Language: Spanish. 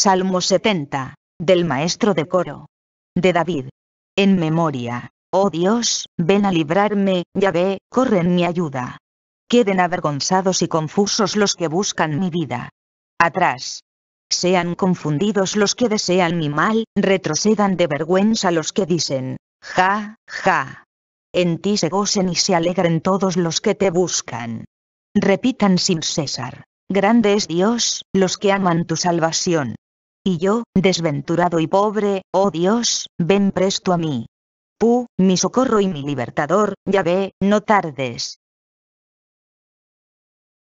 Salmo 70, del maestro de coro. De David. En memoria, oh Dios, ven a librarme, ya ve, corren mi ayuda. Queden avergonzados y confusos los que buscan mi vida. Atrás. Sean confundidos los que desean mi mal, retrocedan de vergüenza los que dicen, ja, ja. En ti se gocen y se alegren todos los que te buscan. Repitan sin cesar, grande es Dios, los que aman tu salvación. Y yo, desventurado y pobre, oh Dios, ven presto a mí. Tú, mi socorro y mi libertador, ya ve, no tardes.